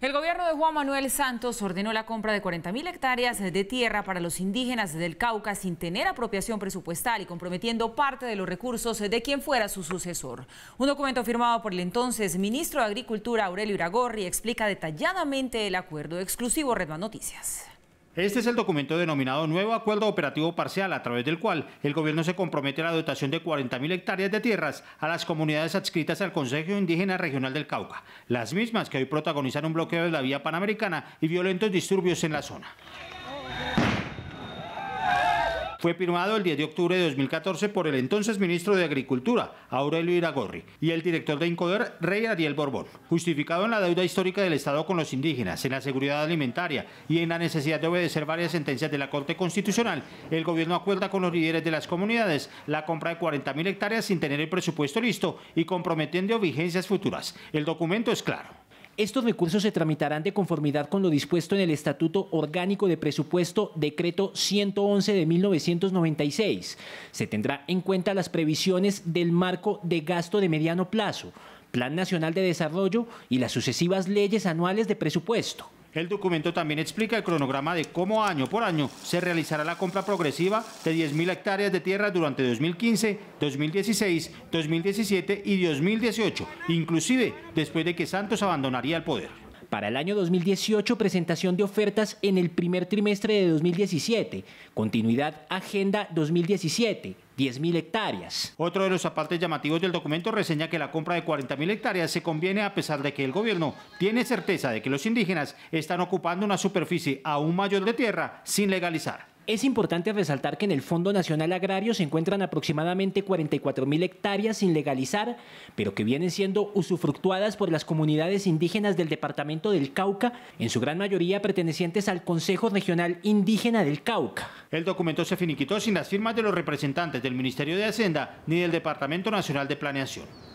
El gobierno de Juan Manuel Santos ordenó la compra de 40.000 hectáreas de tierra para los indígenas del Cauca sin tener apropiación presupuestal y comprometiendo parte de los recursos de quien fuera su sucesor. Un documento firmado por el entonces ministro de Agricultura Aurelio Iragorri explica detalladamente el acuerdo exclusivo Redman Noticias. Este es el documento denominado Nuevo Acuerdo Operativo Parcial, a través del cual el gobierno se compromete a la dotación de 40.000 hectáreas de tierras a las comunidades adscritas al Consejo Indígena Regional del Cauca, las mismas que hoy protagonizan un bloqueo de la vía panamericana y violentos disturbios en la zona. Fue firmado el 10 de octubre de 2014 por el entonces ministro de Agricultura, Aurelio Iragorri, y el director de Incoder, Rey Ariel Borbón, justificado en la deuda histórica del Estado con los indígenas, en la seguridad alimentaria y en la necesidad de obedecer varias sentencias de la Corte Constitucional. El gobierno acuerda con los líderes de las comunidades la compra de 40.000 hectáreas sin tener el presupuesto listo y comprometiendo vigencias futuras. El documento es claro. Estos recursos se tramitarán de conformidad con lo dispuesto en el Estatuto Orgánico de Presupuesto, decreto 111 de 1996. Se tendrá en cuenta las previsiones del marco de gasto de mediano plazo, Plan Nacional de Desarrollo y las sucesivas leyes anuales de presupuesto. El documento también explica el cronograma de cómo año por año se realizará la compra progresiva de 10.000 hectáreas de tierra durante 2015, 2016, 2017 y 2018, inclusive después de que Santos abandonaría el poder. Para el año 2018, presentación de ofertas en el primer trimestre de 2017. Continuidad Agenda 2017. 10.000 hectáreas. Otro de los apartes llamativos del documento reseña que la compra de 40.000 hectáreas se conviene a pesar de que el gobierno tiene certeza de que los indígenas están ocupando una superficie aún mayor de tierra sin legalizar. Es importante resaltar que en el Fondo Nacional Agrario se encuentran aproximadamente 44.000 hectáreas sin legalizar, pero que vienen siendo usufructuadas por las comunidades indígenas del departamento del Cauca, en su gran mayoría pertenecientes al Consejo Regional Indígena del Cauca. El documento se finiquitó sin las firmas de los representantes del Ministerio de Hacienda ni del Departamento Nacional de Planeación.